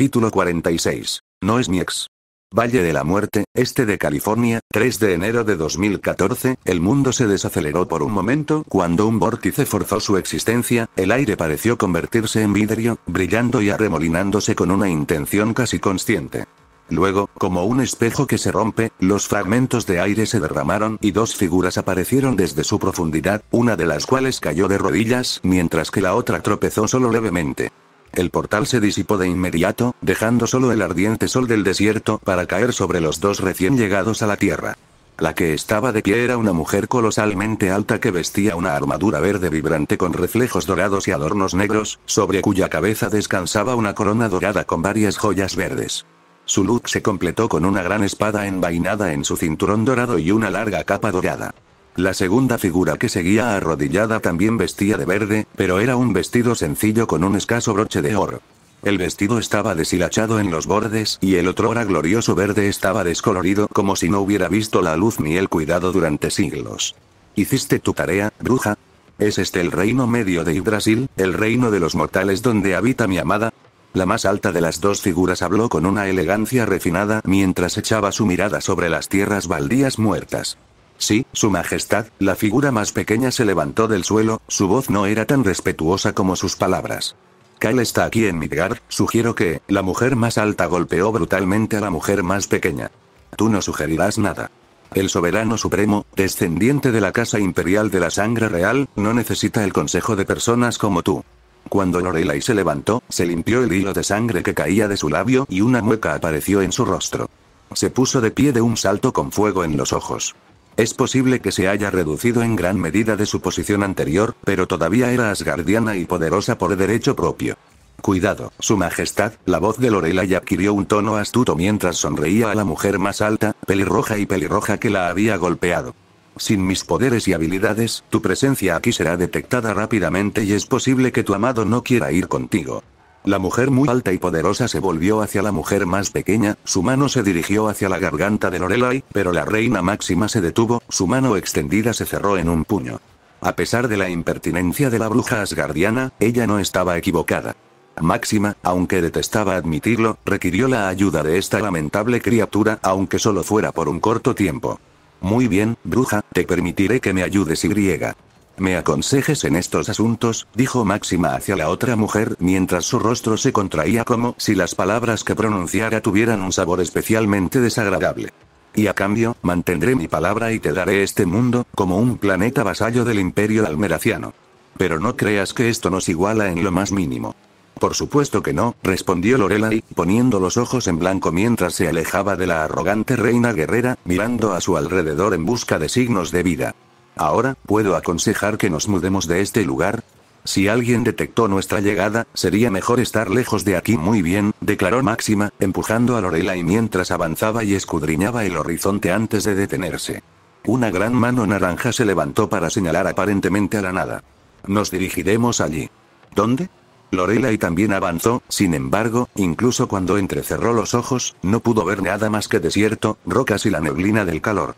Capítulo 46. No es mi ex. Valle de la Muerte, este de California, 3 de enero de 2014, el mundo se desaceleró por un momento cuando un vórtice forzó su existencia, el aire pareció convertirse en vidrio, brillando y arremolinándose con una intención casi consciente. Luego, como un espejo que se rompe, los fragmentos de aire se derramaron y dos figuras aparecieron desde su profundidad, una de las cuales cayó de rodillas mientras que la otra tropezó solo levemente el portal se disipó de inmediato, dejando solo el ardiente sol del desierto para caer sobre los dos recién llegados a la tierra. La que estaba de pie era una mujer colosalmente alta que vestía una armadura verde vibrante con reflejos dorados y adornos negros, sobre cuya cabeza descansaba una corona dorada con varias joyas verdes. Su look se completó con una gran espada envainada en su cinturón dorado y una larga capa dorada. La segunda figura que seguía arrodillada también vestía de verde, pero era un vestido sencillo con un escaso broche de oro. El vestido estaba deshilachado en los bordes y el otro era glorioso verde estaba descolorido como si no hubiera visto la luz ni el cuidado durante siglos. ¿Hiciste tu tarea, bruja? ¿Es este el reino medio de Yggdrasil, el reino de los mortales donde habita mi amada? La más alta de las dos figuras habló con una elegancia refinada mientras echaba su mirada sobre las tierras baldías muertas. Sí, Su Majestad, la figura más pequeña se levantó del suelo, su voz no era tan respetuosa como sus palabras. Kyle está aquí en Midgard, sugiero que, la mujer más alta golpeó brutalmente a la mujer más pequeña. Tú no sugerirás nada. El soberano supremo, descendiente de la casa imperial de la sangre real, no necesita el consejo de personas como tú. Cuando Lorelai se levantó, se limpió el hilo de sangre que caía de su labio y una mueca apareció en su rostro. Se puso de pie de un salto con fuego en los ojos. Es posible que se haya reducido en gran medida de su posición anterior, pero todavía era asgardiana y poderosa por derecho propio. Cuidado, Su Majestad, la voz de Lorelai adquirió un tono astuto mientras sonreía a la mujer más alta, pelirroja y pelirroja que la había golpeado. Sin mis poderes y habilidades, tu presencia aquí será detectada rápidamente y es posible que tu amado no quiera ir contigo. La mujer muy alta y poderosa se volvió hacia la mujer más pequeña, su mano se dirigió hacia la garganta de Lorelai, pero la reina máxima se detuvo, su mano extendida se cerró en un puño. A pesar de la impertinencia de la bruja asgardiana, ella no estaba equivocada. Máxima, aunque detestaba admitirlo, requirió la ayuda de esta lamentable criatura aunque solo fuera por un corto tiempo. Muy bien, bruja, te permitiré que me ayudes y griega me aconsejes en estos asuntos, dijo Máxima hacia la otra mujer mientras su rostro se contraía como si las palabras que pronunciara tuvieran un sabor especialmente desagradable. Y a cambio, mantendré mi palabra y te daré este mundo, como un planeta vasallo del imperio almeraciano. Pero no creas que esto nos iguala en lo más mínimo. Por supuesto que no, respondió Lorelai, poniendo los ojos en blanco mientras se alejaba de la arrogante reina guerrera, mirando a su alrededor en busca de signos de vida. Ahora, ¿puedo aconsejar que nos mudemos de este lugar? Si alguien detectó nuestra llegada, sería mejor estar lejos de aquí muy bien, declaró Máxima, empujando a Lorelai mientras avanzaba y escudriñaba el horizonte antes de detenerse. Una gran mano naranja se levantó para señalar aparentemente a la nada. Nos dirigiremos allí. ¿Dónde? Lorelai también avanzó, sin embargo, incluso cuando entrecerró los ojos, no pudo ver nada más que desierto, rocas y la neblina del calor.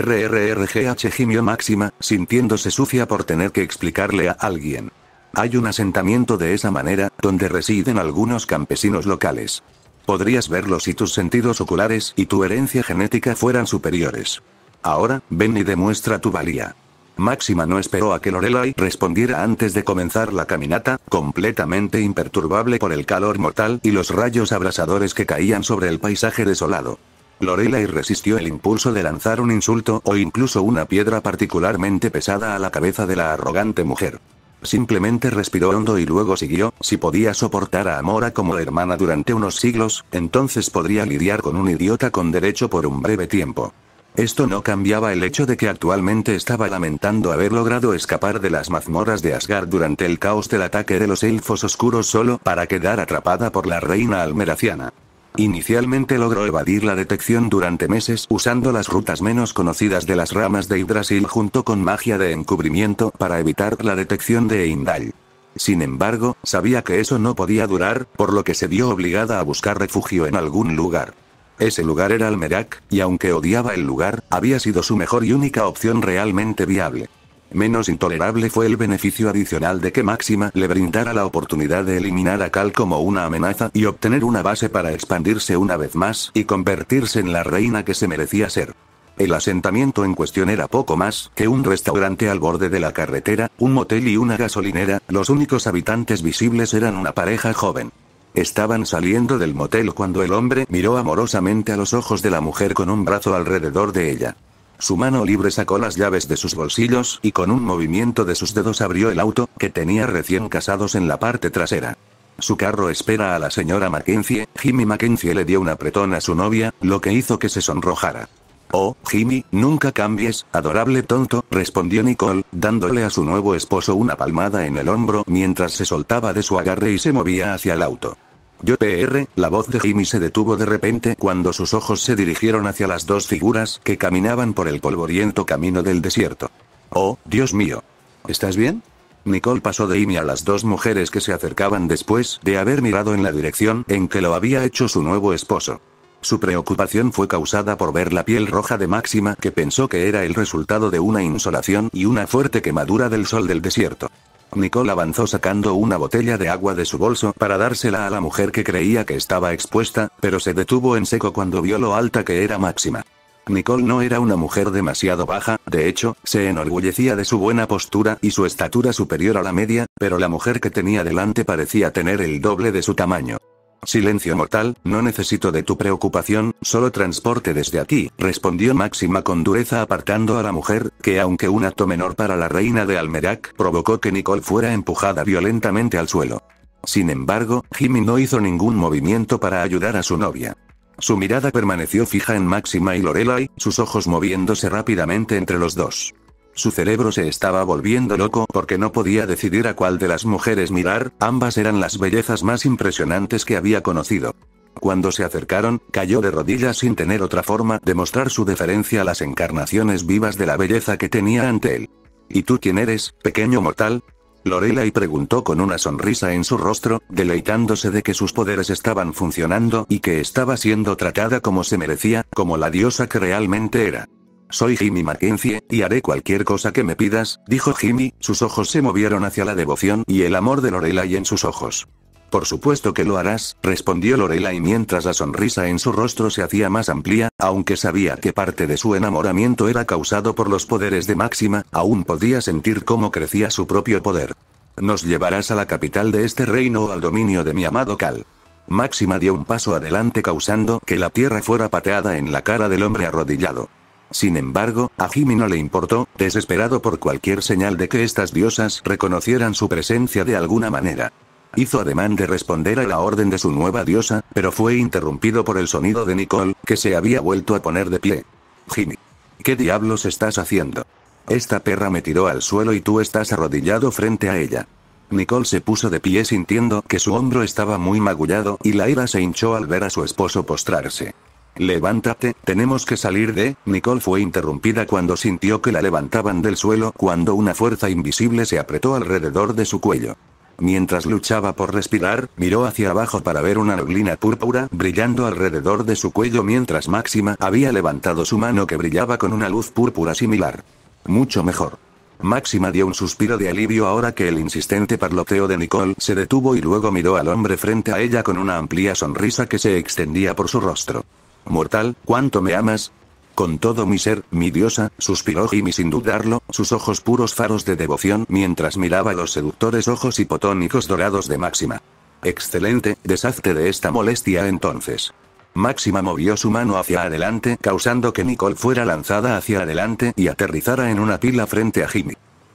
RRRGH gimió Máxima, sintiéndose sucia por tener que explicarle a alguien. Hay un asentamiento de esa manera, donde residen algunos campesinos locales. Podrías verlo si tus sentidos oculares y tu herencia genética fueran superiores. Ahora, ven y demuestra tu valía. Máxima no esperó a que Lorelai respondiera antes de comenzar la caminata, completamente imperturbable por el calor mortal y los rayos abrasadores que caían sobre el paisaje desolado y resistió el impulso de lanzar un insulto o incluso una piedra particularmente pesada a la cabeza de la arrogante mujer. Simplemente respiró hondo y luego siguió, si podía soportar a Amora como hermana durante unos siglos, entonces podría lidiar con un idiota con derecho por un breve tiempo. Esto no cambiaba el hecho de que actualmente estaba lamentando haber logrado escapar de las mazmorras de Asgard durante el caos del ataque de los elfos oscuros solo para quedar atrapada por la reina almeraciana. Inicialmente logró evadir la detección durante meses usando las rutas menos conocidas de las ramas de Yggdrasil junto con magia de encubrimiento para evitar la detección de Eindal. Sin embargo, sabía que eso no podía durar, por lo que se vio obligada a buscar refugio en algún lugar. Ese lugar era Almerac, y aunque odiaba el lugar, había sido su mejor y única opción realmente viable. Menos intolerable fue el beneficio adicional de que Máxima le brindara la oportunidad de eliminar a Cal como una amenaza y obtener una base para expandirse una vez más y convertirse en la reina que se merecía ser. El asentamiento en cuestión era poco más que un restaurante al borde de la carretera, un motel y una gasolinera, los únicos habitantes visibles eran una pareja joven. Estaban saliendo del motel cuando el hombre miró amorosamente a los ojos de la mujer con un brazo alrededor de ella. Su mano libre sacó las llaves de sus bolsillos y con un movimiento de sus dedos abrió el auto, que tenía recién casados en la parte trasera. Su carro espera a la señora Mackenzie, Jimmy Mackenzie le dio un apretón a su novia, lo que hizo que se sonrojara. Oh, Jimmy, nunca cambies, adorable tonto, respondió Nicole, dándole a su nuevo esposo una palmada en el hombro mientras se soltaba de su agarre y se movía hacia el auto. Yo PR, la voz de Jimmy se detuvo de repente cuando sus ojos se dirigieron hacia las dos figuras que caminaban por el polvoriento camino del desierto. Oh, Dios mío. ¿Estás bien? Nicole pasó de Jimmy a las dos mujeres que se acercaban después de haber mirado en la dirección en que lo había hecho su nuevo esposo. Su preocupación fue causada por ver la piel roja de Máxima que pensó que era el resultado de una insolación y una fuerte quemadura del sol del desierto. Nicole avanzó sacando una botella de agua de su bolso para dársela a la mujer que creía que estaba expuesta, pero se detuvo en seco cuando vio lo alta que era Máxima. Nicole no era una mujer demasiado baja, de hecho, se enorgullecía de su buena postura y su estatura superior a la media, pero la mujer que tenía delante parecía tener el doble de su tamaño. Silencio mortal, no necesito de tu preocupación, solo transporte desde aquí, respondió Máxima con dureza apartando a la mujer, que aunque un acto menor para la reina de Almerac, provocó que Nicole fuera empujada violentamente al suelo. Sin embargo, Jimmy no hizo ningún movimiento para ayudar a su novia. Su mirada permaneció fija en Máxima y Lorelai, sus ojos moviéndose rápidamente entre los dos. Su cerebro se estaba volviendo loco porque no podía decidir a cuál de las mujeres mirar, ambas eran las bellezas más impresionantes que había conocido. Cuando se acercaron, cayó de rodillas sin tener otra forma de mostrar su deferencia a las encarnaciones vivas de la belleza que tenía ante él. ¿Y tú quién eres, pequeño mortal? y preguntó con una sonrisa en su rostro, deleitándose de que sus poderes estaban funcionando y que estaba siendo tratada como se merecía, como la diosa que realmente era. Soy Jimmy Mackenzie, y haré cualquier cosa que me pidas, dijo Jimmy, sus ojos se movieron hacia la devoción y el amor de y en sus ojos. Por supuesto que lo harás, respondió y mientras la sonrisa en su rostro se hacía más amplia, aunque sabía que parte de su enamoramiento era causado por los poderes de Máxima, aún podía sentir cómo crecía su propio poder. Nos llevarás a la capital de este reino o al dominio de mi amado Cal. Máxima dio un paso adelante causando que la tierra fuera pateada en la cara del hombre arrodillado. Sin embargo, a Jimmy no le importó, desesperado por cualquier señal de que estas diosas reconocieran su presencia de alguna manera. Hizo ademán de responder a la orden de su nueva diosa, pero fue interrumpido por el sonido de Nicole, que se había vuelto a poner de pie. Jimmy. ¿Qué diablos estás haciendo? Esta perra me tiró al suelo y tú estás arrodillado frente a ella. Nicole se puso de pie sintiendo que su hombro estaba muy magullado y la ira se hinchó al ver a su esposo postrarse. Levántate, tenemos que salir de... Nicole fue interrumpida cuando sintió que la levantaban del suelo cuando una fuerza invisible se apretó alrededor de su cuello. Mientras luchaba por respirar, miró hacia abajo para ver una neblina púrpura brillando alrededor de su cuello mientras Máxima había levantado su mano que brillaba con una luz púrpura similar. Mucho mejor. Máxima dio un suspiro de alivio ahora que el insistente parloteo de Nicole se detuvo y luego miró al hombre frente a ella con una amplia sonrisa que se extendía por su rostro. Mortal, ¿cuánto me amas? Con todo mi ser, mi diosa, suspiró Jimmy sin dudarlo, sus ojos puros faros de devoción mientras miraba los seductores ojos hipotónicos dorados de Máxima. Excelente, deshazte de esta molestia entonces. Máxima movió su mano hacia adelante causando que Nicole fuera lanzada hacia adelante y aterrizara en una pila frente a Jimmy.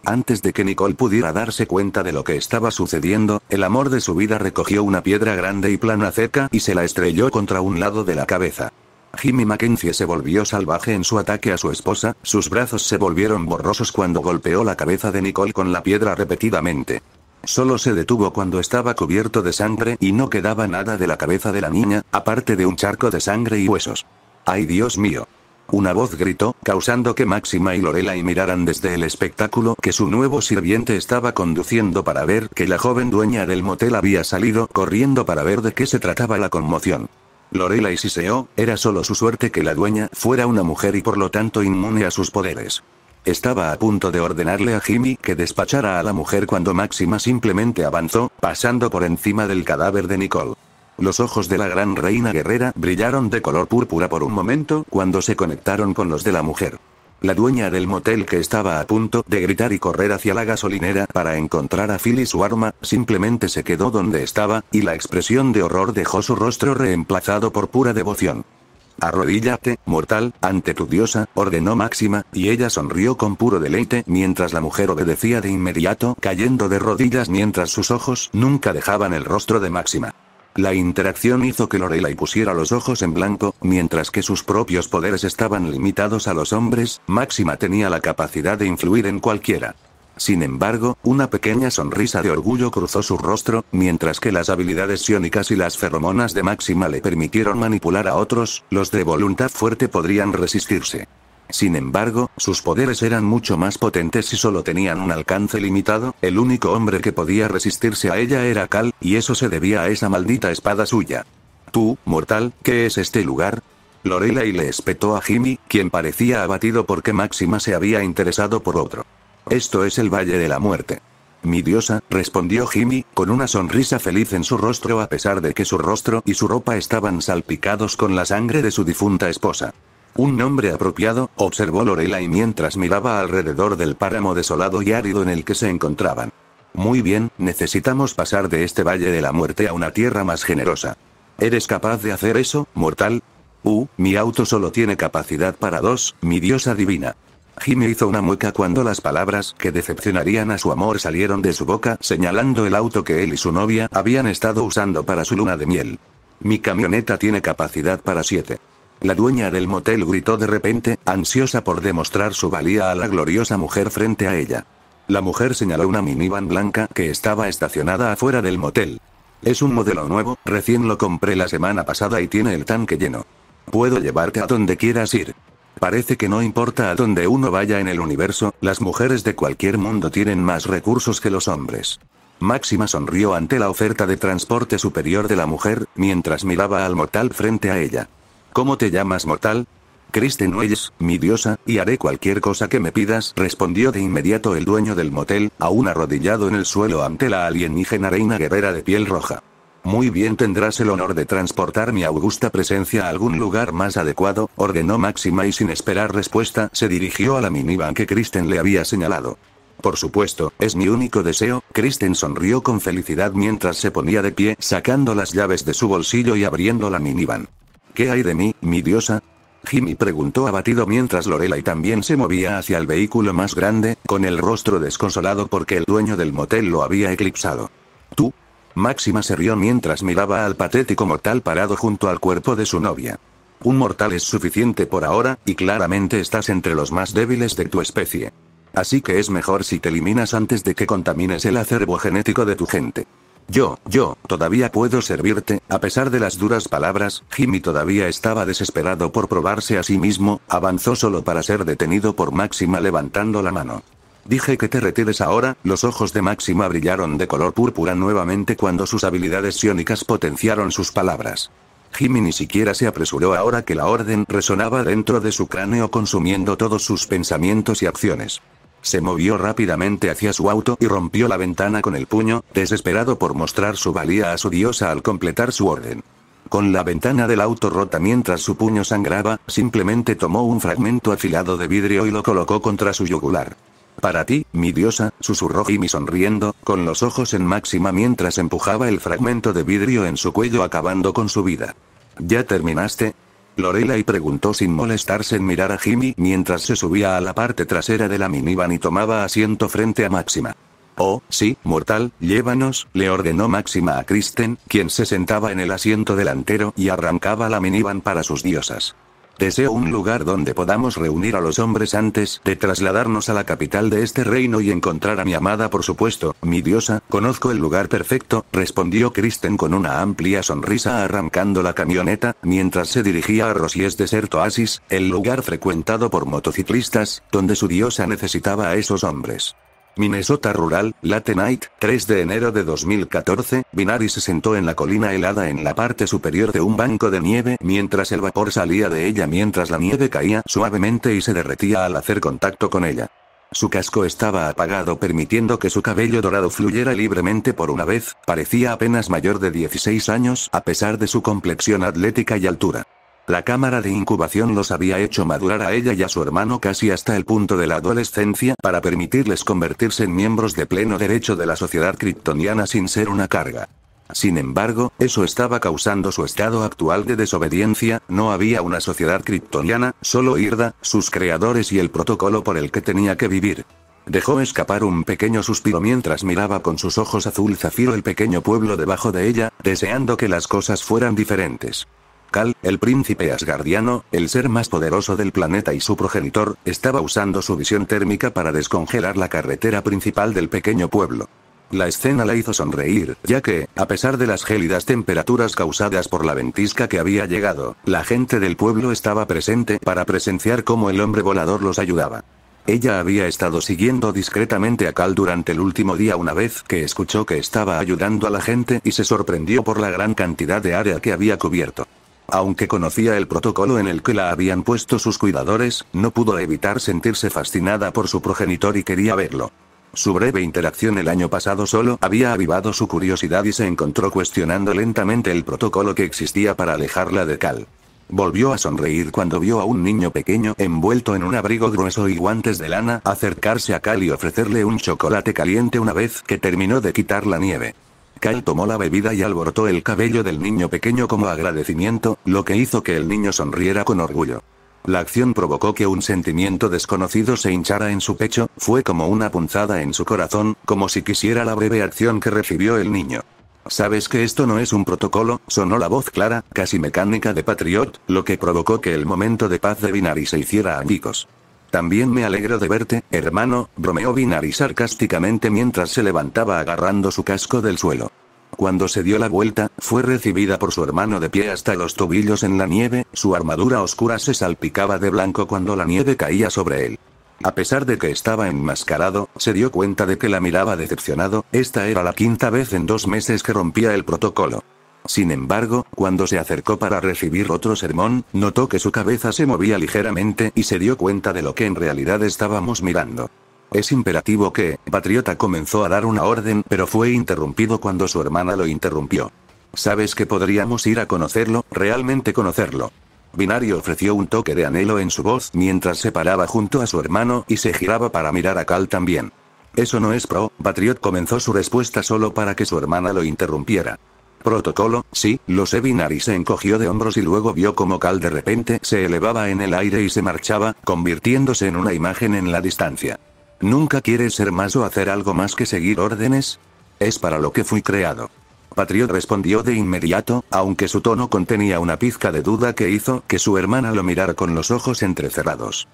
Antes de que Nicole pudiera darse cuenta de lo que estaba sucediendo, el amor de su vida recogió una piedra grande y plana cerca y se la estrelló contra un lado de la cabeza. Jimmy Mackenzie se volvió salvaje en su ataque a su esposa, sus brazos se volvieron borrosos cuando golpeó la cabeza de Nicole con la piedra repetidamente. Solo se detuvo cuando estaba cubierto de sangre y no quedaba nada de la cabeza de la niña, aparte de un charco de sangre y huesos. ¡Ay Dios mío! Una voz gritó, causando que Máxima y Lorela y miraran desde el espectáculo que su nuevo sirviente estaba conduciendo para ver que la joven dueña del motel había salido corriendo para ver de qué se trataba la conmoción. y siseó, era solo su suerte que la dueña fuera una mujer y por lo tanto inmune a sus poderes. Estaba a punto de ordenarle a Jimmy que despachara a la mujer cuando Máxima simplemente avanzó, pasando por encima del cadáver de Nicole. Los ojos de la gran reina guerrera brillaron de color púrpura por un momento cuando se conectaron con los de la mujer. La dueña del motel que estaba a punto de gritar y correr hacia la gasolinera para encontrar a Phil y su arma, simplemente se quedó donde estaba, y la expresión de horror dejó su rostro reemplazado por pura devoción. Arrodíllate, mortal, ante tu diosa, ordenó Máxima, y ella sonrió con puro deleite mientras la mujer obedecía de inmediato, cayendo de rodillas mientras sus ojos nunca dejaban el rostro de Máxima. La interacción hizo que Lorelai pusiera los ojos en blanco, mientras que sus propios poderes estaban limitados a los hombres, Máxima tenía la capacidad de influir en cualquiera. Sin embargo, una pequeña sonrisa de orgullo cruzó su rostro, mientras que las habilidades sionicas y las feromonas de Máxima le permitieron manipular a otros, los de voluntad fuerte podrían resistirse. Sin embargo, sus poderes eran mucho más potentes y solo tenían un alcance limitado, el único hombre que podía resistirse a ella era Cal, y eso se debía a esa maldita espada suya. Tú, mortal, ¿qué es este lugar? y le espetó a Jimmy, quien parecía abatido porque Máxima se había interesado por otro. Esto es el Valle de la Muerte. Mi diosa, respondió Jimmy, con una sonrisa feliz en su rostro a pesar de que su rostro y su ropa estaban salpicados con la sangre de su difunta esposa. Un nombre apropiado, observó y mientras miraba alrededor del páramo desolado y árido en el que se encontraban. Muy bien, necesitamos pasar de este valle de la muerte a una tierra más generosa. ¿Eres capaz de hacer eso, mortal? Uh, mi auto solo tiene capacidad para dos, mi diosa divina. Jimmy hizo una mueca cuando las palabras que decepcionarían a su amor salieron de su boca, señalando el auto que él y su novia habían estado usando para su luna de miel. Mi camioneta tiene capacidad para siete. La dueña del motel gritó de repente, ansiosa por demostrar su valía a la gloriosa mujer frente a ella. La mujer señaló una minivan blanca que estaba estacionada afuera del motel. Es un modelo nuevo, recién lo compré la semana pasada y tiene el tanque lleno. Puedo llevarte a donde quieras ir. Parece que no importa a dónde uno vaya en el universo, las mujeres de cualquier mundo tienen más recursos que los hombres. Máxima sonrió ante la oferta de transporte superior de la mujer, mientras miraba al motel frente a ella. ¿Cómo te llamas mortal? Kristen Wells, mi diosa, y haré cualquier cosa que me pidas, respondió de inmediato el dueño del motel, aún arrodillado en el suelo ante la alienígena reina guerrera de piel roja. Muy bien tendrás el honor de transportar mi augusta presencia a algún lugar más adecuado, ordenó Máxima y sin esperar respuesta se dirigió a la minivan que Kristen le había señalado. Por supuesto, es mi único deseo, Kristen sonrió con felicidad mientras se ponía de pie, sacando las llaves de su bolsillo y abriendo la minivan. ¿Qué hay de mí, mi diosa? Jimmy preguntó abatido mientras Lorelai también se movía hacia el vehículo más grande, con el rostro desconsolado porque el dueño del motel lo había eclipsado. ¿Tú? Máxima se rió mientras miraba al patético mortal parado junto al cuerpo de su novia. Un mortal es suficiente por ahora, y claramente estás entre los más débiles de tu especie. Así que es mejor si te eliminas antes de que contamines el acervo genético de tu gente. Yo, yo, todavía puedo servirte, a pesar de las duras palabras, Jimmy todavía estaba desesperado por probarse a sí mismo, avanzó solo para ser detenido por Máxima levantando la mano. Dije que te retires ahora, los ojos de Máxima brillaron de color púrpura nuevamente cuando sus habilidades sionicas potenciaron sus palabras. Jimmy ni siquiera se apresuró ahora que la orden resonaba dentro de su cráneo consumiendo todos sus pensamientos y acciones. Se movió rápidamente hacia su auto y rompió la ventana con el puño, desesperado por mostrar su valía a su diosa al completar su orden. Con la ventana del auto rota mientras su puño sangraba, simplemente tomó un fragmento afilado de vidrio y lo colocó contra su yugular. Para ti, mi diosa, susurró Jimmy sonriendo, con los ojos en máxima mientras empujaba el fragmento de vidrio en su cuello acabando con su vida. ¿Ya terminaste? Lorela y preguntó sin molestarse en mirar a Jimmy mientras se subía a la parte trasera de la minivan y tomaba asiento frente a Máxima. Oh, sí, mortal, llévanos, le ordenó Máxima a Kristen, quien se sentaba en el asiento delantero y arrancaba la minivan para sus diosas. Deseo un lugar donde podamos reunir a los hombres antes de trasladarnos a la capital de este reino y encontrar a mi amada, por supuesto, mi diosa, conozco el lugar perfecto, respondió Kristen con una amplia sonrisa arrancando la camioneta, mientras se dirigía a Rosies Desert Oasis, el lugar frecuentado por motociclistas, donde su diosa necesitaba a esos hombres. Minnesota Rural, Late Night, 3 de enero de 2014, Binari se sentó en la colina helada en la parte superior de un banco de nieve mientras el vapor salía de ella mientras la nieve caía suavemente y se derretía al hacer contacto con ella. Su casco estaba apagado permitiendo que su cabello dorado fluyera libremente por una vez, parecía apenas mayor de 16 años a pesar de su complexión atlética y altura. La cámara de incubación los había hecho madurar a ella y a su hermano casi hasta el punto de la adolescencia para permitirles convertirse en miembros de pleno derecho de la sociedad kryptoniana sin ser una carga. Sin embargo, eso estaba causando su estado actual de desobediencia, no había una sociedad kryptoniana, solo Irda, sus creadores y el protocolo por el que tenía que vivir. Dejó escapar un pequeño suspiro mientras miraba con sus ojos azul zafiro el pequeño pueblo debajo de ella, deseando que las cosas fueran diferentes. Kal, el príncipe asgardiano, el ser más poderoso del planeta y su progenitor, estaba usando su visión térmica para descongelar la carretera principal del pequeño pueblo. La escena la hizo sonreír, ya que, a pesar de las gélidas temperaturas causadas por la ventisca que había llegado, la gente del pueblo estaba presente para presenciar cómo el hombre volador los ayudaba. Ella había estado siguiendo discretamente a Cal durante el último día una vez que escuchó que estaba ayudando a la gente y se sorprendió por la gran cantidad de área que había cubierto. Aunque conocía el protocolo en el que la habían puesto sus cuidadores, no pudo evitar sentirse fascinada por su progenitor y quería verlo. Su breve interacción el año pasado solo había avivado su curiosidad y se encontró cuestionando lentamente el protocolo que existía para alejarla de Cal. Volvió a sonreír cuando vio a un niño pequeño envuelto en un abrigo grueso y guantes de lana acercarse a Cal y ofrecerle un chocolate caliente una vez que terminó de quitar la nieve. Kyle tomó la bebida y alborotó el cabello del niño pequeño como agradecimiento, lo que hizo que el niño sonriera con orgullo. La acción provocó que un sentimiento desconocido se hinchara en su pecho, fue como una punzada en su corazón, como si quisiera la breve acción que recibió el niño. ¿Sabes que esto no es un protocolo? Sonó la voz clara, casi mecánica de Patriot, lo que provocó que el momento de paz de Binary se hiciera amigos. También me alegro de verte, hermano, bromeó Binari sarcásticamente mientras se levantaba agarrando su casco del suelo. Cuando se dio la vuelta, fue recibida por su hermano de pie hasta los tobillos en la nieve, su armadura oscura se salpicaba de blanco cuando la nieve caía sobre él. A pesar de que estaba enmascarado, se dio cuenta de que la miraba decepcionado, esta era la quinta vez en dos meses que rompía el protocolo. Sin embargo, cuando se acercó para recibir otro sermón, notó que su cabeza se movía ligeramente y se dio cuenta de lo que en realidad estábamos mirando. Es imperativo que, Patriota comenzó a dar una orden, pero fue interrumpido cuando su hermana lo interrumpió. Sabes que podríamos ir a conocerlo, realmente conocerlo. Binario ofreció un toque de anhelo en su voz mientras se paraba junto a su hermano y se giraba para mirar a Cal también. Eso no es pro, Patriot comenzó su respuesta solo para que su hermana lo interrumpiera. Protocolo, sí, lo sé Binari se encogió de hombros y luego vio como Cal de repente se elevaba en el aire y se marchaba, convirtiéndose en una imagen en la distancia. ¿Nunca quieres ser más o hacer algo más que seguir órdenes? Es para lo que fui creado. Patriot respondió de inmediato, aunque su tono contenía una pizca de duda que hizo que su hermana lo mirara con los ojos entrecerrados.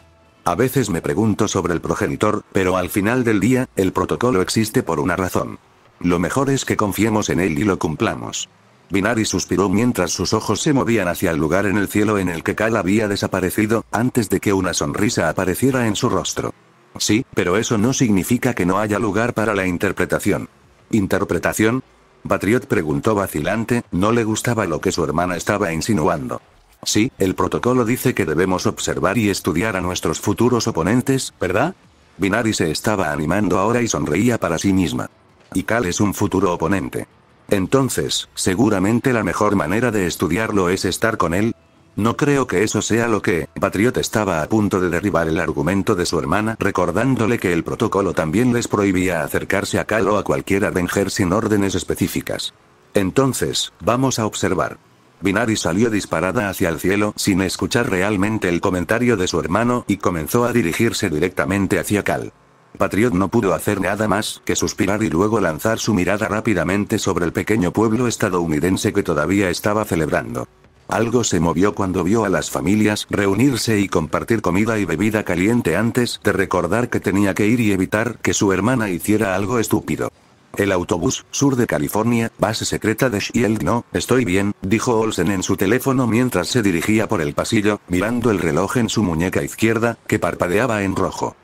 A veces me pregunto sobre el progenitor, pero al final del día, el protocolo existe por una razón. Lo mejor es que confiemos en él y lo cumplamos. Binari suspiró mientras sus ojos se movían hacia el lugar en el cielo en el que Kal había desaparecido, antes de que una sonrisa apareciera en su rostro. Sí, pero eso no significa que no haya lugar para la interpretación. ¿Interpretación? Patriot preguntó vacilante, no le gustaba lo que su hermana estaba insinuando. Sí, el protocolo dice que debemos observar y estudiar a nuestros futuros oponentes, ¿verdad? Binari se estaba animando ahora y sonreía para sí misma y Cal es un futuro oponente. Entonces, seguramente la mejor manera de estudiarlo es estar con él. No creo que eso sea lo que, Patriot estaba a punto de derribar el argumento de su hermana recordándole que el protocolo también les prohibía acercarse a Cal o a cualquier Avenger sin órdenes específicas. Entonces, vamos a observar. Binari salió disparada hacia el cielo sin escuchar realmente el comentario de su hermano y comenzó a dirigirse directamente hacia Cal. Patriot no pudo hacer nada más que suspirar y luego lanzar su mirada rápidamente sobre el pequeño pueblo estadounidense que todavía estaba celebrando. Algo se movió cuando vio a las familias reunirse y compartir comida y bebida caliente antes de recordar que tenía que ir y evitar que su hermana hiciera algo estúpido. El autobús, sur de California, base secreta de Shield. No, estoy bien, dijo Olsen en su teléfono mientras se dirigía por el pasillo, mirando el reloj en su muñeca izquierda, que parpadeaba en rojo.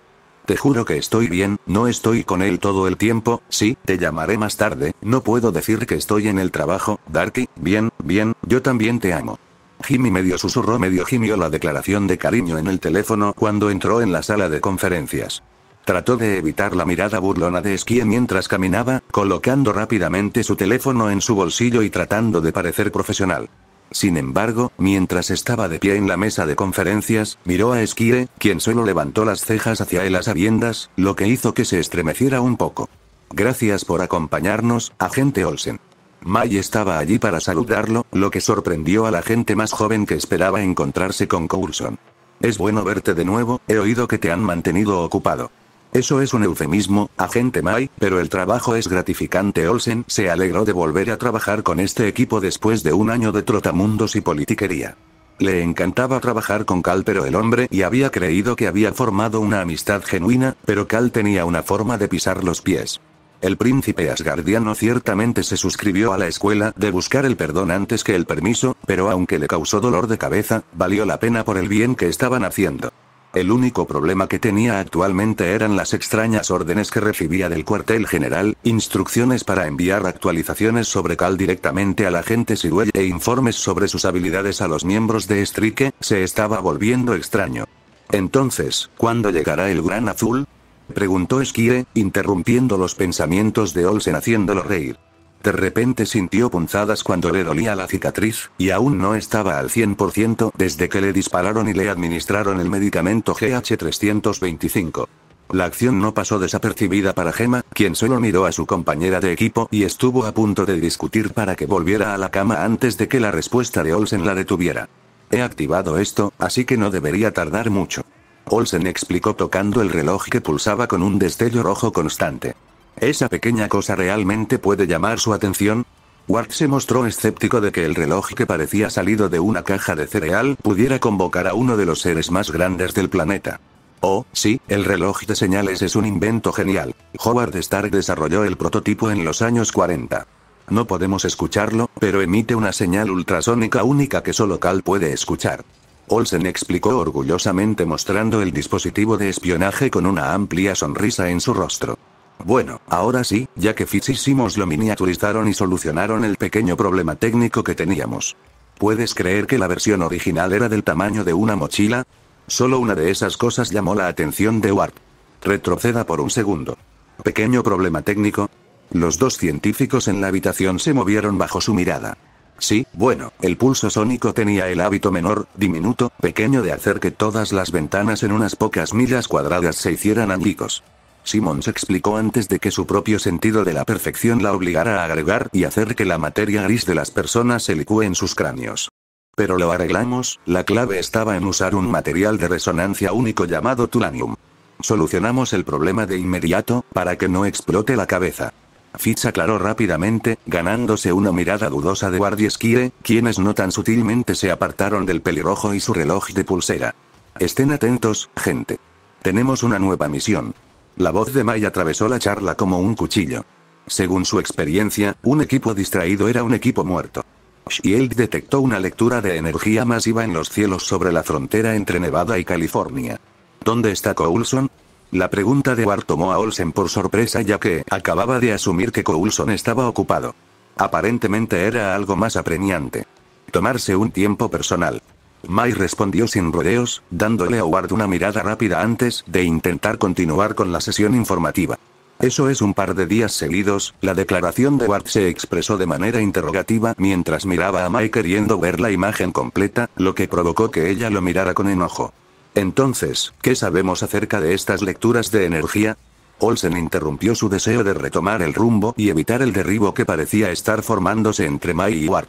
Te juro que estoy bien, no estoy con él todo el tiempo, sí, te llamaré más tarde, no puedo decir que estoy en el trabajo, Darky, bien, bien, yo también te amo. Jimmy medio susurró medio gimió la declaración de cariño en el teléfono cuando entró en la sala de conferencias. Trató de evitar la mirada burlona de Esquí mientras caminaba, colocando rápidamente su teléfono en su bolsillo y tratando de parecer profesional. Sin embargo, mientras estaba de pie en la mesa de conferencias, miró a Esquire, quien solo levantó las cejas hacia él a sabiendas, lo que hizo que se estremeciera un poco. Gracias por acompañarnos, agente Olsen. Mai estaba allí para saludarlo, lo que sorprendió a la gente más joven que esperaba encontrarse con Coulson. Es bueno verte de nuevo, he oído que te han mantenido ocupado. Eso es un eufemismo, agente Mai, pero el trabajo es gratificante. Olsen se alegró de volver a trabajar con este equipo después de un año de trotamundos y politiquería. Le encantaba trabajar con Cal pero el hombre y había creído que había formado una amistad genuina, pero Cal tenía una forma de pisar los pies. El príncipe asgardiano ciertamente se suscribió a la escuela de buscar el perdón antes que el permiso, pero aunque le causó dolor de cabeza, valió la pena por el bien que estaban haciendo. El único problema que tenía actualmente eran las extrañas órdenes que recibía del cuartel general, instrucciones para enviar actualizaciones sobre Cal directamente a la gente si e informes sobre sus habilidades a los miembros de Strike, se estaba volviendo extraño. Entonces, ¿cuándo llegará el Gran Azul? Preguntó Skye, interrumpiendo los pensamientos de Olsen haciéndolo reír. De repente sintió punzadas cuando le dolía la cicatriz, y aún no estaba al 100% desde que le dispararon y le administraron el medicamento GH325. La acción no pasó desapercibida para Gemma, quien solo miró a su compañera de equipo y estuvo a punto de discutir para que volviera a la cama antes de que la respuesta de Olsen la detuviera. He activado esto, así que no debería tardar mucho. Olsen explicó tocando el reloj que pulsaba con un destello rojo constante. ¿Esa pequeña cosa realmente puede llamar su atención? Ward se mostró escéptico de que el reloj que parecía salido de una caja de cereal pudiera convocar a uno de los seres más grandes del planeta. Oh, sí, el reloj de señales es un invento genial. Howard Stark desarrolló el prototipo en los años 40. No podemos escucharlo, pero emite una señal ultrasónica única que solo Cal puede escuchar. Olsen explicó orgullosamente mostrando el dispositivo de espionaje con una amplia sonrisa en su rostro. Bueno, ahora sí, ya que fichísimos lo miniaturizaron y solucionaron el pequeño problema técnico que teníamos. ¿Puedes creer que la versión original era del tamaño de una mochila? Solo una de esas cosas llamó la atención de Warp. Retroceda por un segundo. Pequeño problema técnico. Los dos científicos en la habitación se movieron bajo su mirada. Sí, bueno, el pulso sónico tenía el hábito menor, diminuto, pequeño de hacer que todas las ventanas en unas pocas millas cuadradas se hicieran ánicos. Simmons explicó antes de que su propio sentido de la perfección la obligara a agregar y hacer que la materia gris de las personas se licúe en sus cráneos. Pero lo arreglamos, la clave estaba en usar un material de resonancia único llamado Tulanium. Solucionamos el problema de inmediato, para que no explote la cabeza. Fitz aclaró rápidamente, ganándose una mirada dudosa de Guardieskire, quienes no tan sutilmente se apartaron del pelirrojo y su reloj de pulsera. Estén atentos, gente. Tenemos una nueva misión. La voz de May atravesó la charla como un cuchillo. Según su experiencia, un equipo distraído era un equipo muerto. Shield detectó una lectura de energía masiva en los cielos sobre la frontera entre Nevada y California. ¿Dónde está Coulson? La pregunta de Ward tomó a Olsen por sorpresa ya que acababa de asumir que Coulson estaba ocupado. Aparentemente era algo más apremiante. Tomarse un tiempo personal. Mai respondió sin rodeos, dándole a Ward una mirada rápida antes de intentar continuar con la sesión informativa. Eso es un par de días seguidos, la declaración de Ward se expresó de manera interrogativa mientras miraba a Mai queriendo ver la imagen completa, lo que provocó que ella lo mirara con enojo. Entonces, ¿qué sabemos acerca de estas lecturas de energía? Olsen interrumpió su deseo de retomar el rumbo y evitar el derribo que parecía estar formándose entre Mai y Ward.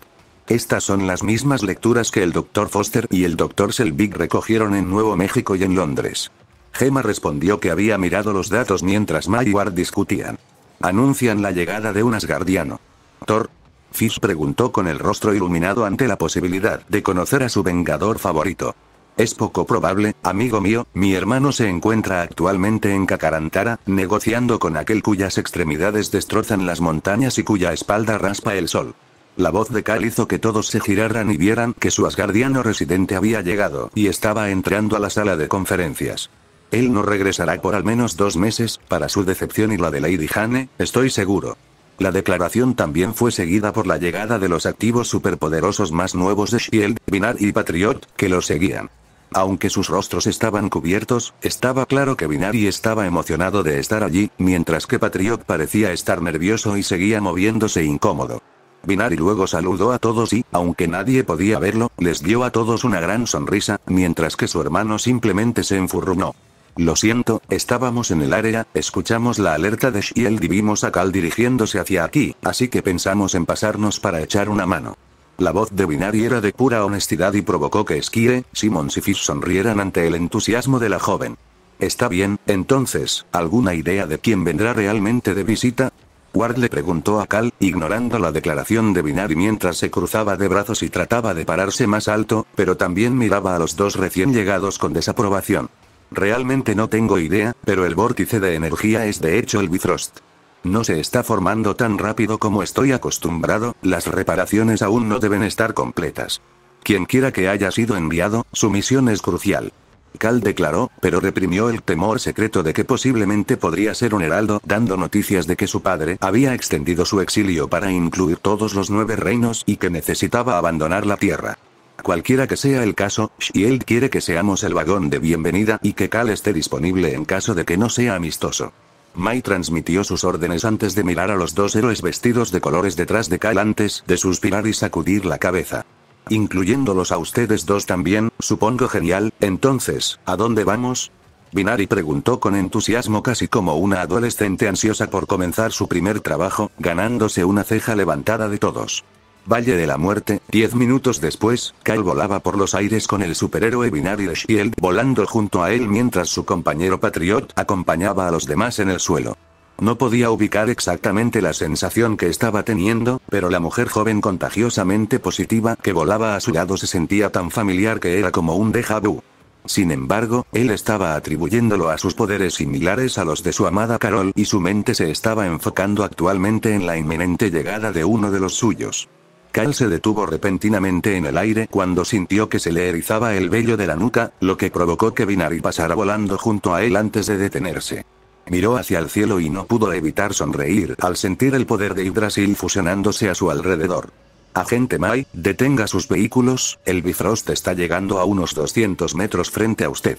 Estas son las mismas lecturas que el Dr. Foster y el Dr. Selvig recogieron en Nuevo México y en Londres. Gemma respondió que había mirado los datos mientras Mayward discutían. Anuncian la llegada de un Asgardiano. Thor. Fish preguntó con el rostro iluminado ante la posibilidad de conocer a su vengador favorito. Es poco probable, amigo mío, mi hermano se encuentra actualmente en Kakarantara, negociando con aquel cuyas extremidades destrozan las montañas y cuya espalda raspa el sol. La voz de Kal hizo que todos se giraran y vieran que su asgardiano residente había llegado y estaba entrando a la sala de conferencias. Él no regresará por al menos dos meses, para su decepción y la de Lady Jane, estoy seguro. La declaración también fue seguida por la llegada de los activos superpoderosos más nuevos de Shield, Binar y Patriot, que lo seguían. Aunque sus rostros estaban cubiertos, estaba claro que y estaba emocionado de estar allí, mientras que Patriot parecía estar nervioso y seguía moviéndose incómodo. Binari luego saludó a todos y, aunque nadie podía verlo, les dio a todos una gran sonrisa, mientras que su hermano simplemente se enfurruñó. Lo siento, estábamos en el área, escuchamos la alerta de Shield y vimos a Cal dirigiéndose hacia aquí, así que pensamos en pasarnos para echar una mano. La voz de Binari era de pura honestidad y provocó que Skire, Simon y Fish sonrieran ante el entusiasmo de la joven. Está bien, entonces, ¿alguna idea de quién vendrá realmente de visita? Ward le preguntó a Cal, ignorando la declaración de Binari mientras se cruzaba de brazos y trataba de pararse más alto, pero también miraba a los dos recién llegados con desaprobación. Realmente no tengo idea, pero el vórtice de energía es de hecho el Bifrost. No se está formando tan rápido como estoy acostumbrado, las reparaciones aún no deben estar completas. Quien quiera que haya sido enviado, su misión es crucial. Cal declaró, pero reprimió el temor secreto de que posiblemente podría ser un heraldo, dando noticias de que su padre había extendido su exilio para incluir todos los nueve reinos y que necesitaba abandonar la tierra. Cualquiera que sea el caso, Shield quiere que seamos el vagón de bienvenida y que Cal esté disponible en caso de que no sea amistoso. Mai transmitió sus órdenes antes de mirar a los dos héroes vestidos de colores detrás de Cal antes de suspirar y sacudir la cabeza incluyéndolos a ustedes dos también, supongo genial, entonces, ¿a dónde vamos? Binari preguntó con entusiasmo casi como una adolescente ansiosa por comenzar su primer trabajo, ganándose una ceja levantada de todos. Valle de la Muerte, diez minutos después, Kyle volaba por los aires con el superhéroe Binari de Shield volando junto a él mientras su compañero Patriot acompañaba a los demás en el suelo. No podía ubicar exactamente la sensación que estaba teniendo, pero la mujer joven contagiosamente positiva que volaba a su lado se sentía tan familiar que era como un déjà vu. Sin embargo, él estaba atribuyéndolo a sus poderes similares a los de su amada Carol y su mente se estaba enfocando actualmente en la inminente llegada de uno de los suyos. Kyle se detuvo repentinamente en el aire cuando sintió que se le erizaba el vello de la nuca, lo que provocó que Binari pasara volando junto a él antes de detenerse. Miró hacia el cielo y no pudo evitar sonreír al sentir el poder de Yggdrasil fusionándose a su alrededor. Agente Mai, detenga sus vehículos, el Bifrost está llegando a unos 200 metros frente a usted.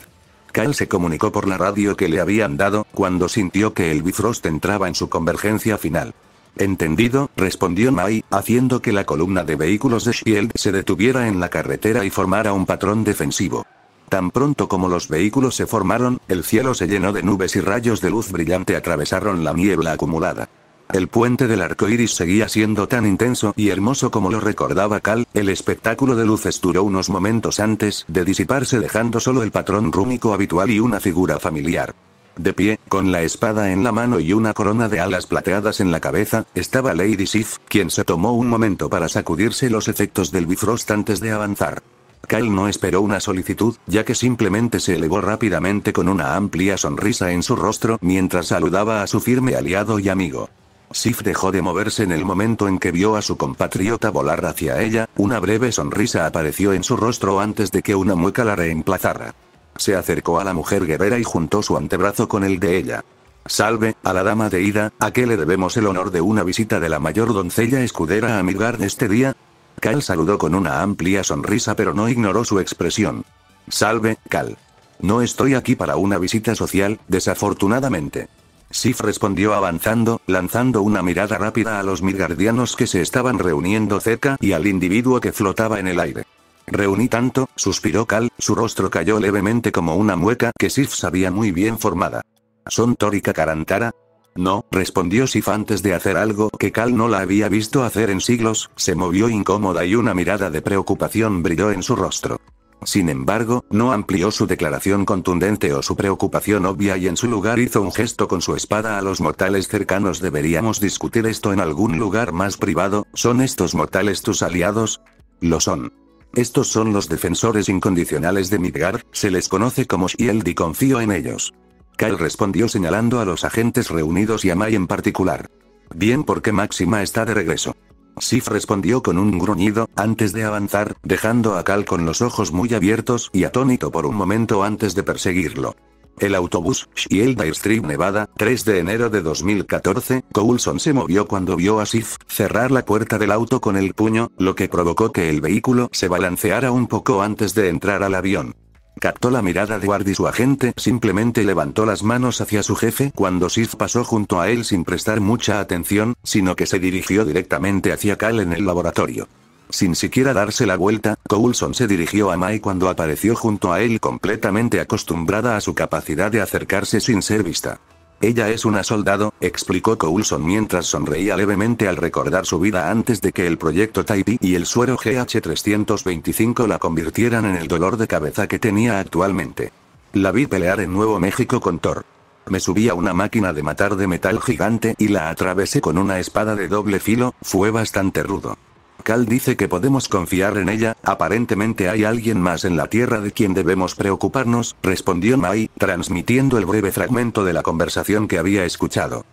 Kyle se comunicó por la radio que le habían dado, cuando sintió que el Bifrost entraba en su convergencia final. Entendido, respondió Mai, haciendo que la columna de vehículos de Shield se detuviera en la carretera y formara un patrón defensivo. Tan pronto como los vehículos se formaron, el cielo se llenó de nubes y rayos de luz brillante atravesaron la niebla acumulada. El puente del arco iris seguía siendo tan intenso y hermoso como lo recordaba Cal, el espectáculo de luces duró unos momentos antes de disiparse dejando solo el patrón rúmico habitual y una figura familiar. De pie, con la espada en la mano y una corona de alas plateadas en la cabeza, estaba Lady Sif, quien se tomó un momento para sacudirse los efectos del bifrost antes de avanzar. Kyle no esperó una solicitud, ya que simplemente se elevó rápidamente con una amplia sonrisa en su rostro mientras saludaba a su firme aliado y amigo. Sif dejó de moverse en el momento en que vio a su compatriota volar hacia ella, una breve sonrisa apareció en su rostro antes de que una mueca la reemplazara. Se acercó a la mujer guerrera y juntó su antebrazo con el de ella. Salve, a la dama de Ida, ¿a qué le debemos el honor de una visita de la mayor doncella escudera a Midgard este día? Cal saludó con una amplia sonrisa pero no ignoró su expresión. Salve, Cal. No estoy aquí para una visita social, desafortunadamente. Sif respondió avanzando, lanzando una mirada rápida a los Midgardianos que se estaban reuniendo cerca y al individuo que flotaba en el aire. Reuní tanto, suspiró Cal, su rostro cayó levemente como una mueca que Sif sabía muy bien formada. ¿Son Tórica Karantara. No, respondió Sif antes de hacer algo que Kal no la había visto hacer en siglos, se movió incómoda y una mirada de preocupación brilló en su rostro. Sin embargo, no amplió su declaración contundente o su preocupación obvia y en su lugar hizo un gesto con su espada a los mortales cercanos. Deberíamos discutir esto en algún lugar más privado, ¿son estos mortales tus aliados? Lo son. Estos son los defensores incondicionales de Midgard, se les conoce como Shield y confío en ellos. Kyle respondió señalando a los agentes reunidos y a Mai en particular. Bien porque Máxima está de regreso. Sif respondió con un gruñido, antes de avanzar, dejando a Cal con los ojos muy abiertos y atónito por un momento antes de perseguirlo. El autobús, Shield Street Nevada, 3 de enero de 2014, Coulson se movió cuando vio a Sif cerrar la puerta del auto con el puño, lo que provocó que el vehículo se balanceara un poco antes de entrar al avión. Captó la mirada de Ward y su agente simplemente levantó las manos hacia su jefe cuando Sith pasó junto a él sin prestar mucha atención, sino que se dirigió directamente hacia Cal en el laboratorio. Sin siquiera darse la vuelta, Coulson se dirigió a Mai cuando apareció junto a él completamente acostumbrada a su capacidad de acercarse sin ser vista. Ella es una soldado, explicó Coulson mientras sonreía levemente al recordar su vida antes de que el proyecto Titan y el suero GH325 la convirtieran en el dolor de cabeza que tenía actualmente. La vi pelear en Nuevo México con Thor. Me subí a una máquina de matar de metal gigante y la atravesé con una espada de doble filo, fue bastante rudo. Cal dice que podemos confiar en ella, aparentemente hay alguien más en la Tierra de quien debemos preocuparnos, respondió Mai, transmitiendo el breve fragmento de la conversación que había escuchado.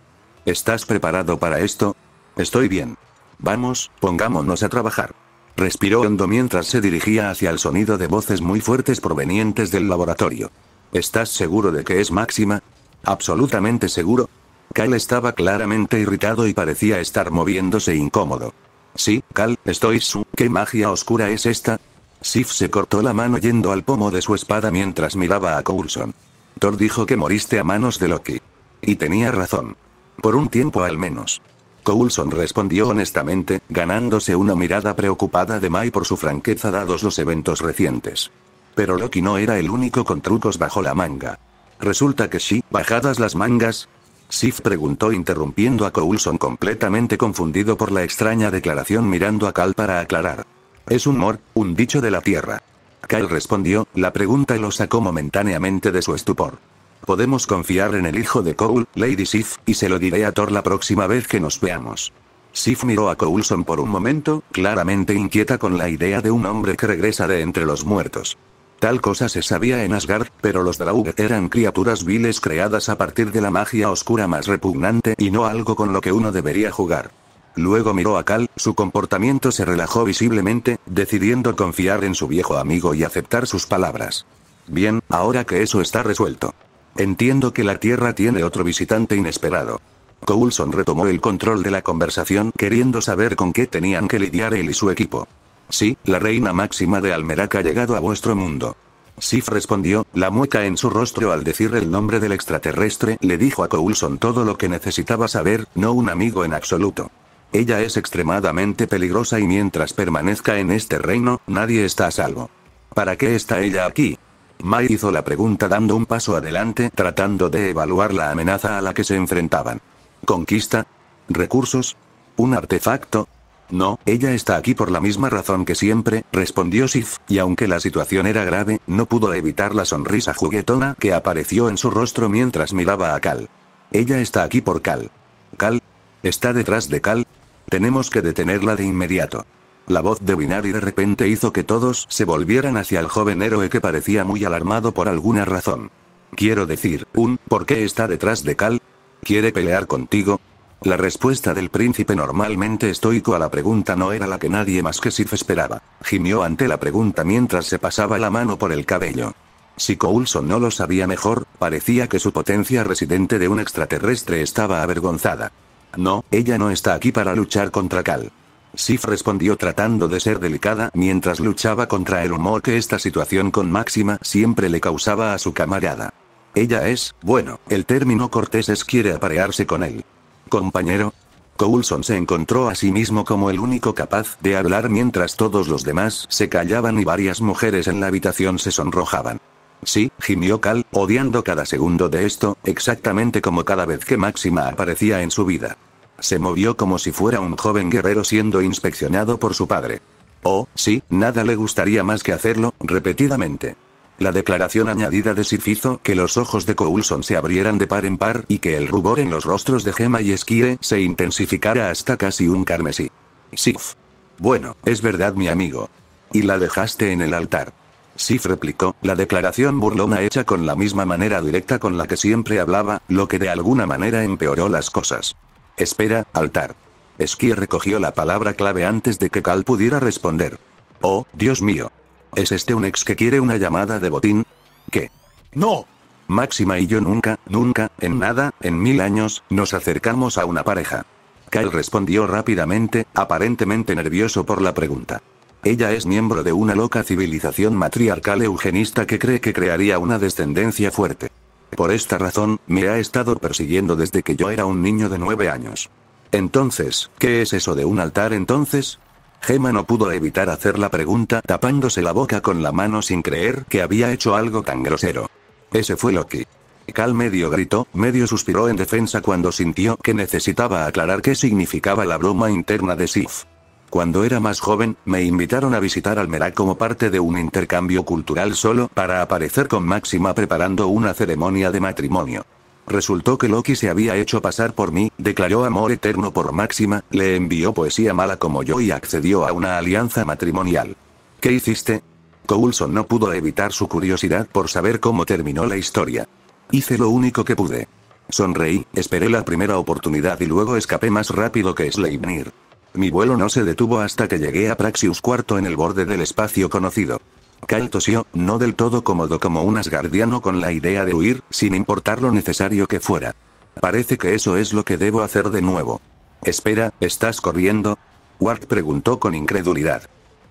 ¿Estás preparado para esto? Estoy bien. Vamos, pongámonos a trabajar. Respiró hondo mientras se dirigía hacia el sonido de voces muy fuertes provenientes del laboratorio. ¿Estás seguro de que es máxima? Absolutamente seguro. Cal estaba claramente irritado y parecía estar moviéndose incómodo. Sí, Cal, estoy su... ¿Qué magia oscura es esta? Sif se cortó la mano yendo al pomo de su espada mientras miraba a Coulson. Thor dijo que moriste a manos de Loki. Y tenía razón. Por un tiempo al menos. Coulson respondió honestamente, ganándose una mirada preocupada de Mai por su franqueza dados los eventos recientes. Pero Loki no era el único con trucos bajo la manga. Resulta que sí, bajadas las mangas, Sif preguntó interrumpiendo a Coulson completamente confundido por la extraña declaración mirando a Cal para aclarar. Es un mor, un dicho de la tierra. Cal respondió, la pregunta lo sacó momentáneamente de su estupor. Podemos confiar en el hijo de Coul, Lady Sif, y se lo diré a Thor la próxima vez que nos veamos. Sif miró a Coulson por un momento, claramente inquieta con la idea de un hombre que regresa de entre los muertos. Tal cosa se sabía en Asgard, pero los Draug eran criaturas viles creadas a partir de la magia oscura más repugnante y no algo con lo que uno debería jugar. Luego miró a Cal, su comportamiento se relajó visiblemente, decidiendo confiar en su viejo amigo y aceptar sus palabras. Bien, ahora que eso está resuelto. Entiendo que la Tierra tiene otro visitante inesperado. Coulson retomó el control de la conversación queriendo saber con qué tenían que lidiar él y su equipo. Sí, la reina máxima de Almerac ha llegado a vuestro mundo. Sif respondió, la mueca en su rostro al decir el nombre del extraterrestre le dijo a Coulson todo lo que necesitaba saber, no un amigo en absoluto. Ella es extremadamente peligrosa y mientras permanezca en este reino, nadie está a salvo. ¿Para qué está ella aquí? Mai hizo la pregunta dando un paso adelante tratando de evaluar la amenaza a la que se enfrentaban. ¿Conquista? ¿Recursos? ¿Un artefacto? No, ella está aquí por la misma razón que siempre, respondió Sif, y aunque la situación era grave, no pudo evitar la sonrisa juguetona que apareció en su rostro mientras miraba a Cal. Ella está aquí por Cal. Cal. Está detrás de Cal. Tenemos que detenerla de inmediato. La voz de Binari de repente hizo que todos se volvieran hacia el joven héroe que parecía muy alarmado por alguna razón. Quiero decir, un, ¿por qué está detrás de Cal? ¿Quiere pelear contigo? La respuesta del príncipe normalmente estoico a la pregunta no era la que nadie más que Sif esperaba. Gimió ante la pregunta mientras se pasaba la mano por el cabello. Si Coulson no lo sabía mejor, parecía que su potencia residente de un extraterrestre estaba avergonzada. No, ella no está aquí para luchar contra Cal. Sif respondió tratando de ser delicada mientras luchaba contra el humor que esta situación con Máxima siempre le causaba a su camarada. Ella es, bueno, el término cortés quiere aparearse con él compañero. Coulson se encontró a sí mismo como el único capaz de hablar mientras todos los demás se callaban y varias mujeres en la habitación se sonrojaban. Sí, gimió Cal, odiando cada segundo de esto, exactamente como cada vez que Máxima aparecía en su vida. Se movió como si fuera un joven guerrero siendo inspeccionado por su padre. Oh, sí, nada le gustaría más que hacerlo, repetidamente. La declaración añadida de Sif hizo que los ojos de Coulson se abrieran de par en par y que el rubor en los rostros de Gemma y Esquire se intensificara hasta casi un carmesí. Sif. Bueno, es verdad mi amigo. Y la dejaste en el altar. Sif replicó, la declaración burlona hecha con la misma manera directa con la que siempre hablaba, lo que de alguna manera empeoró las cosas. Espera, altar. Esquí recogió la palabra clave antes de que Cal pudiera responder. Oh, Dios mío. ¿Es este un ex que quiere una llamada de botín? ¿Qué? ¡No! Máxima y yo nunca, nunca, en nada, en mil años, nos acercamos a una pareja. Kyle respondió rápidamente, aparentemente nervioso por la pregunta. Ella es miembro de una loca civilización matriarcal eugenista que cree que crearía una descendencia fuerte. Por esta razón, me ha estado persiguiendo desde que yo era un niño de nueve años. Entonces, ¿qué es eso de un altar entonces? Gema no pudo evitar hacer la pregunta tapándose la boca con la mano sin creer que había hecho algo tan grosero. Ese fue Loki. Cal medio gritó, medio suspiró en defensa cuando sintió que necesitaba aclarar qué significaba la broma interna de Sif. Cuando era más joven, me invitaron a visitar Almerá como parte de un intercambio cultural solo para aparecer con Máxima preparando una ceremonia de matrimonio. Resultó que Loki se había hecho pasar por mí, declaró amor eterno por Máxima, le envió poesía mala como yo y accedió a una alianza matrimonial. ¿Qué hiciste? Coulson no pudo evitar su curiosidad por saber cómo terminó la historia. Hice lo único que pude. Sonreí, esperé la primera oportunidad y luego escapé más rápido que Sleipnir. Mi vuelo no se detuvo hasta que llegué a Praxius Cuarto en el borde del espacio conocido. Kyle tosió, no del todo cómodo como un asgardiano con la idea de huir, sin importar lo necesario que fuera. Parece que eso es lo que debo hacer de nuevo. Espera, ¿estás corriendo? Ward preguntó con incredulidad.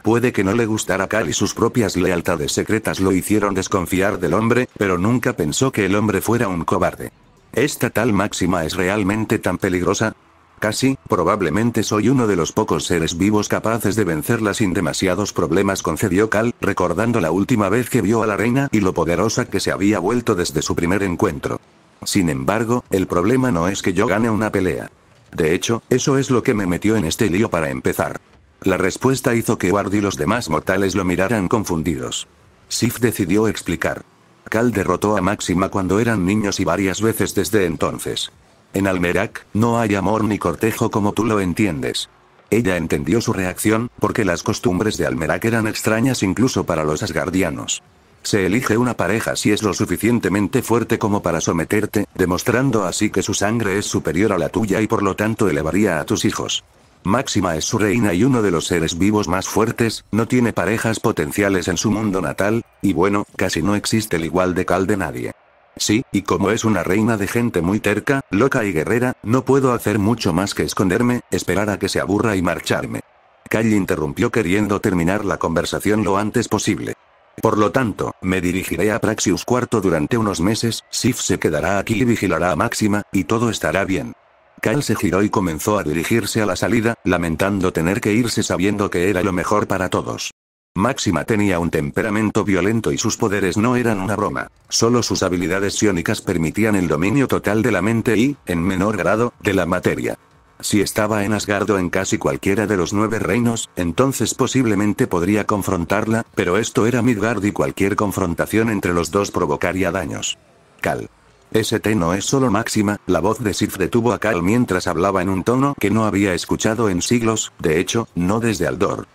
Puede que no le gustara a y sus propias lealtades secretas lo hicieron desconfiar del hombre, pero nunca pensó que el hombre fuera un cobarde. ¿Esta tal máxima es realmente tan peligrosa? Casi, probablemente soy uno de los pocos seres vivos capaces de vencerla sin demasiados problemas concedió Cal, recordando la última vez que vio a la reina y lo poderosa que se había vuelto desde su primer encuentro. Sin embargo, el problema no es que yo gane una pelea. De hecho, eso es lo que me metió en este lío para empezar. La respuesta hizo que Ward y los demás mortales lo miraran confundidos. Sif decidió explicar. Cal derrotó a Máxima cuando eran niños y varias veces desde entonces. En Almerac, no hay amor ni cortejo como tú lo entiendes. Ella entendió su reacción, porque las costumbres de Almerac eran extrañas incluso para los asgardianos. Se elige una pareja si es lo suficientemente fuerte como para someterte, demostrando así que su sangre es superior a la tuya y por lo tanto elevaría a tus hijos. Máxima es su reina y uno de los seres vivos más fuertes, no tiene parejas potenciales en su mundo natal, y bueno, casi no existe el igual de Cal de nadie. Sí, y como es una reina de gente muy terca, loca y guerrera, no puedo hacer mucho más que esconderme, esperar a que se aburra y marcharme. Kyle interrumpió queriendo terminar la conversación lo antes posible. Por lo tanto, me dirigiré a Praxius Cuarto durante unos meses, Sif se quedará aquí y vigilará a Máxima, y todo estará bien. Kyle se giró y comenzó a dirigirse a la salida, lamentando tener que irse sabiendo que era lo mejor para todos. Máxima tenía un temperamento violento y sus poderes no eran una broma. Solo sus habilidades iónicas permitían el dominio total de la mente y, en menor grado, de la materia. Si estaba en Asgardo en casi cualquiera de los nueve reinos, entonces posiblemente podría confrontarla, pero esto era Midgard y cualquier confrontación entre los dos provocaría daños. Cal. ST no es solo máxima, la voz de Sif detuvo a Cal mientras hablaba en un tono que no había escuchado en siglos, de hecho, no desde Aldor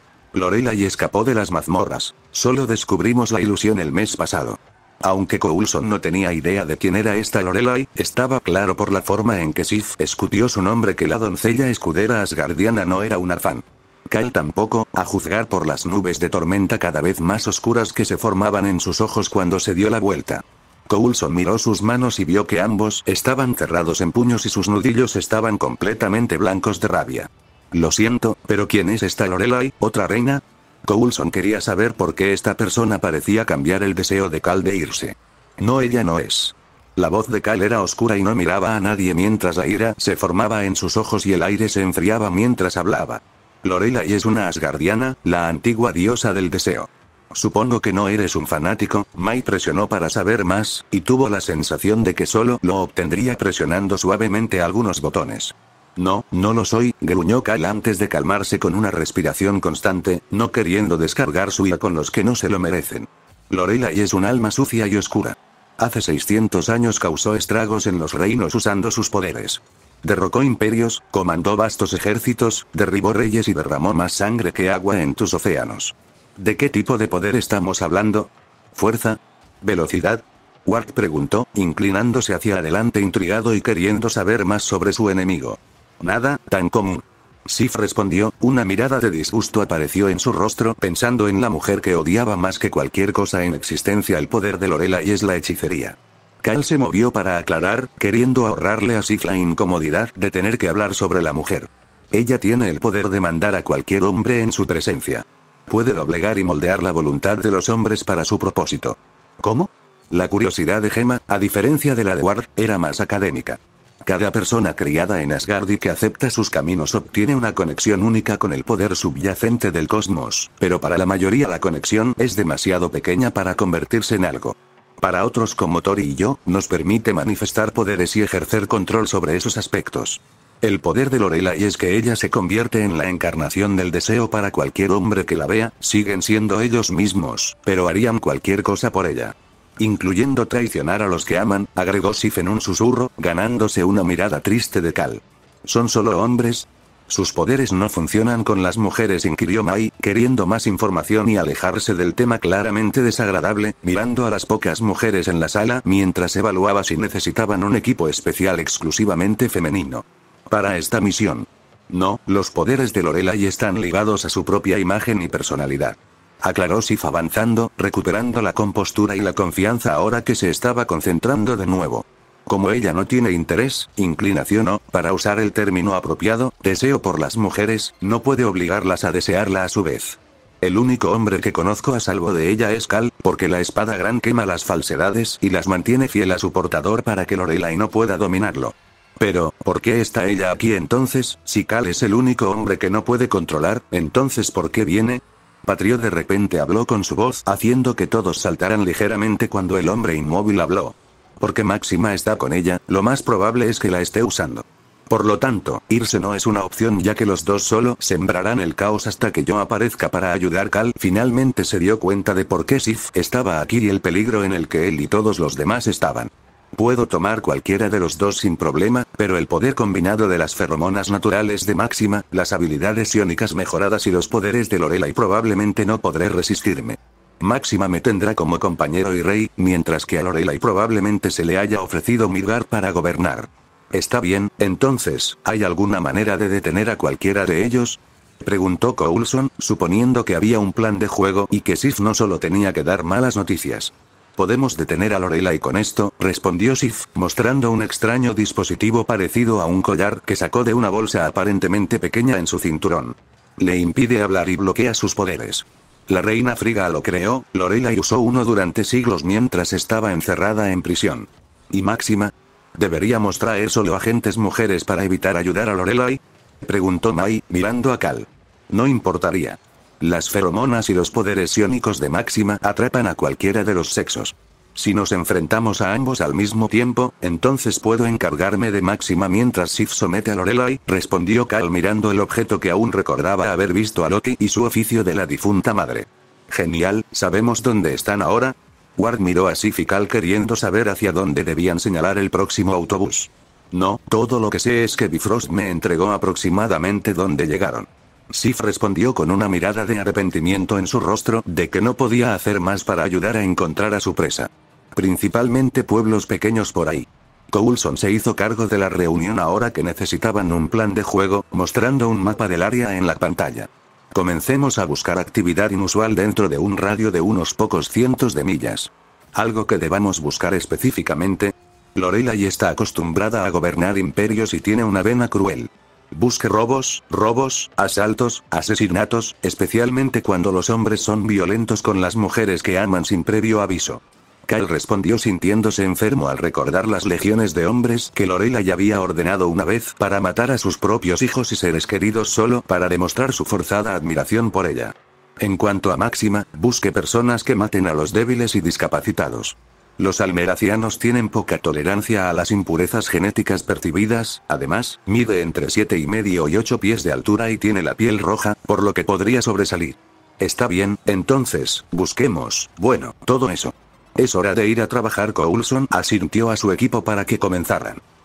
y escapó de las mazmorras. Solo descubrimos la ilusión el mes pasado. Aunque Coulson no tenía idea de quién era esta Lorelai, estaba claro por la forma en que Sif escutió su nombre que la doncella escudera asgardiana no era un afán. Kyle tampoco, a juzgar por las nubes de tormenta cada vez más oscuras que se formaban en sus ojos cuando se dio la vuelta. Coulson miró sus manos y vio que ambos estaban cerrados en puños y sus nudillos estaban completamente blancos de rabia. Lo siento, pero ¿quién es esta Lorelai, otra reina? Coulson quería saber por qué esta persona parecía cambiar el deseo de Cal de irse. No, ella no es. La voz de Cal era oscura y no miraba a nadie mientras la ira se formaba en sus ojos y el aire se enfriaba mientras hablaba. Lorelai es una asgardiana, la antigua diosa del deseo. Supongo que no eres un fanático, Mai presionó para saber más, y tuvo la sensación de que solo lo obtendría presionando suavemente algunos botones. No, no lo soy, gruñó Kyle antes de calmarse con una respiración constante, no queriendo descargar su ira con los que no se lo merecen. Lorelai es un alma sucia y oscura. Hace 600 años causó estragos en los reinos usando sus poderes. Derrocó imperios, comandó vastos ejércitos, derribó reyes y derramó más sangre que agua en tus océanos. ¿De qué tipo de poder estamos hablando? ¿Fuerza? ¿Velocidad? Ward preguntó, inclinándose hacia adelante intrigado y queriendo saber más sobre su enemigo. Nada, tan común. Sif respondió, una mirada de disgusto apareció en su rostro pensando en la mujer que odiaba más que cualquier cosa en existencia el poder de Lorela y es la hechicería. Kyle se movió para aclarar, queriendo ahorrarle a Sif la incomodidad de tener que hablar sobre la mujer. Ella tiene el poder de mandar a cualquier hombre en su presencia. Puede doblegar y moldear la voluntad de los hombres para su propósito. ¿Cómo? La curiosidad de Gemma, a diferencia de la de Ward, era más académica. Cada persona criada en Asgard y que acepta sus caminos obtiene una conexión única con el poder subyacente del cosmos, pero para la mayoría la conexión es demasiado pequeña para convertirse en algo. Para otros como Tori y yo, nos permite manifestar poderes y ejercer control sobre esos aspectos. El poder de Lorelai es que ella se convierte en la encarnación del deseo para cualquier hombre que la vea, siguen siendo ellos mismos, pero harían cualquier cosa por ella. Incluyendo traicionar a los que aman, agregó Sif en un susurro, ganándose una mirada triste de Cal. ¿Son solo hombres? Sus poderes no funcionan con las mujeres, inquirió Mai, queriendo más información y alejarse del tema claramente desagradable, mirando a las pocas mujeres en la sala mientras evaluaba si necesitaban un equipo especial exclusivamente femenino. Para esta misión. No, los poderes de Lorelai están ligados a su propia imagen y personalidad aclaró Sif avanzando, recuperando la compostura y la confianza ahora que se estaba concentrando de nuevo. Como ella no tiene interés, inclinación o, para usar el término apropiado, deseo por las mujeres, no puede obligarlas a desearla a su vez. El único hombre que conozco a salvo de ella es Cal, porque la espada gran quema las falsedades y las mantiene fiel a su portador para que Lorelai no pueda dominarlo. Pero, ¿por qué está ella aquí entonces? Si Cal es el único hombre que no puede controlar, entonces ¿por qué viene? Patriot de repente habló con su voz haciendo que todos saltaran ligeramente cuando el hombre inmóvil habló. Porque Máxima está con ella, lo más probable es que la esté usando. Por lo tanto, irse no es una opción ya que los dos solo sembrarán el caos hasta que yo aparezca para ayudar. Cal finalmente se dio cuenta de por qué Sif estaba aquí y el peligro en el que él y todos los demás estaban. Puedo tomar cualquiera de los dos sin problema, pero el poder combinado de las feromonas naturales de Máxima, las habilidades iónicas mejoradas y los poderes de Lorela probablemente no podré resistirme. Máxima me tendrá como compañero y rey, mientras que a Lorelai probablemente se le haya ofrecido Mirgar para gobernar. Está bien, entonces, ¿hay alguna manera de detener a cualquiera de ellos? Preguntó Coulson, suponiendo que había un plan de juego y que Sif no solo tenía que dar malas noticias. Podemos detener a Lorelai con esto, respondió Sif, mostrando un extraño dispositivo parecido a un collar que sacó de una bolsa aparentemente pequeña en su cinturón. Le impide hablar y bloquea sus poderes. La reina Friga lo creó, Lorelai usó uno durante siglos mientras estaba encerrada en prisión. ¿Y Máxima? ¿Deberíamos traer solo agentes mujeres para evitar ayudar a Lorelai? Preguntó Mai, mirando a Cal. No importaría. Las feromonas y los poderes iónicos de Máxima atrapan a cualquiera de los sexos. Si nos enfrentamos a ambos al mismo tiempo, entonces puedo encargarme de Máxima mientras Sif somete a Lorelai, respondió Cal mirando el objeto que aún recordaba haber visto a Loki y su oficio de la difunta madre. Genial, ¿sabemos dónde están ahora? Ward miró a Sif y Cal queriendo saber hacia dónde debían señalar el próximo autobús. No, todo lo que sé es que Bifrost me entregó aproximadamente dónde llegaron. Sif respondió con una mirada de arrepentimiento en su rostro de que no podía hacer más para ayudar a encontrar a su presa. Principalmente pueblos pequeños por ahí. Coulson se hizo cargo de la reunión ahora que necesitaban un plan de juego, mostrando un mapa del área en la pantalla. Comencemos a buscar actividad inusual dentro de un radio de unos pocos cientos de millas. Algo que debamos buscar específicamente. Lorelai está acostumbrada a gobernar imperios y tiene una vena cruel. Busque robos, robos, asaltos, asesinatos, especialmente cuando los hombres son violentos con las mujeres que aman sin previo aviso. Kyle respondió sintiéndose enfermo al recordar las legiones de hombres que Lorela ya había ordenado una vez para matar a sus propios hijos y seres queridos solo para demostrar su forzada admiración por ella. En cuanto a Máxima, busque personas que maten a los débiles y discapacitados. Los almeracianos tienen poca tolerancia a las impurezas genéticas percibidas, además, mide entre 7 y medio y 8 pies de altura y tiene la piel roja, por lo que podría sobresalir. Está bien, entonces, busquemos, bueno, todo eso. Es hora de ir a trabajar. Coulson asintió a su equipo para que comenzaran.